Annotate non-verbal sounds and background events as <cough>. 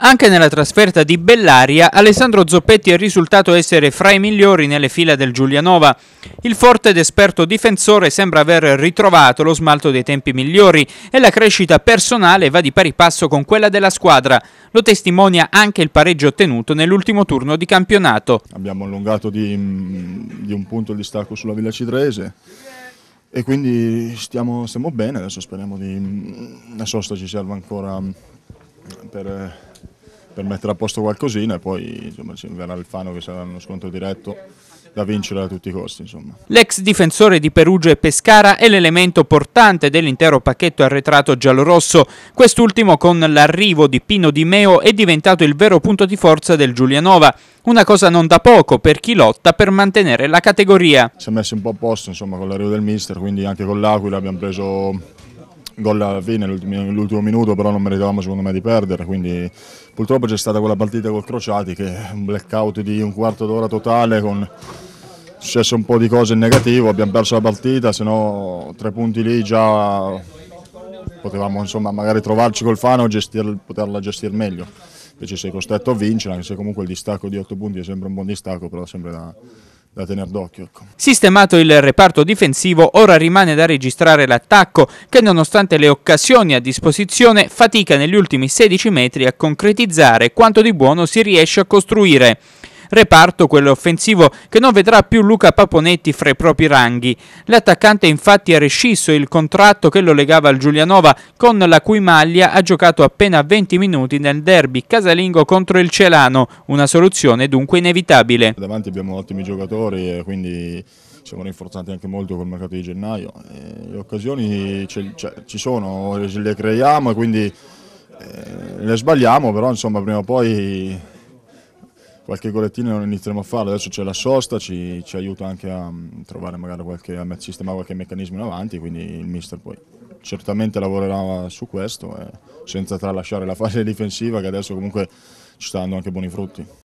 Anche nella trasferta di Bellaria, Alessandro Zoppetti è risultato essere fra i migliori nelle fila del Giulianova. Il forte ed esperto difensore sembra aver ritrovato lo smalto dei tempi migliori e la crescita personale va di pari passo con quella della squadra. Lo testimonia anche il pareggio ottenuto nell'ultimo turno di campionato. Abbiamo allungato di, di un punto il distacco sulla Villa Cidrese e quindi stiamo, stiamo bene, adesso speriamo che la sosta ci serva ancora per per mettere a posto qualcosina e poi insomma, ci verrà il Fano che sarà uno scontro diretto da vincere a tutti i costi. Insomma. L'ex difensore di Perugia e Pescara è l'elemento portante dell'intero pacchetto arretrato giallorosso. Quest'ultimo con l'arrivo di Pino Di Meo è diventato il vero punto di forza del Giulianova. Una cosa non da poco per chi lotta per mantenere la categoria. Si è messo un po' a posto insomma, con l'arrivo del mister, quindi anche con l'Aquila abbiamo preso gol alla fine, l'ultimo minuto, però non meritavamo secondo me di perdere, quindi purtroppo c'è stata quella partita col Crociati che è un blackout di un quarto d'ora totale con successo un po' di cose in negativo, abbiamo perso la partita, se no tre punti lì già potevamo insomma magari trovarci col Fano e gestir, poterla gestire meglio, invece sei costretto a vincere, anche se comunque il distacco di 8 punti è sempre un buon distacco, però sempre da da tenere d'occhio. Ecco. Sistemato il reparto difensivo, ora rimane da registrare l'attacco che nonostante le occasioni a disposizione fatica negli ultimi 16 metri a concretizzare quanto di buono si riesce a costruire reparto quello offensivo che non vedrà più Luca Paponetti fra i propri ranghi. L'attaccante infatti ha rescisso il contratto che lo legava al Giulianova, con la cui maglia ha giocato appena 20 minuti nel derby casalingo contro il Celano, una soluzione dunque inevitabile. Davanti abbiamo ottimi giocatori, quindi siamo rinforzati anche molto col mercato di gennaio. E eh, le occasioni cioè, ci sono, le creiamo, quindi eh, le sbagliamo, però insomma prima o poi qualche golettino non inizieremo a farlo, adesso c'è la sosta, ci, ci, aiuta anche a mm, trovare magari qualche, a sistemare qualche meccanismo in avanti, quindi il mister poi certamente lavorerà su questo eh, senza tralasciare la fase <laughs> difensiva che adesso comunque ci sta dando anche buoni frutti.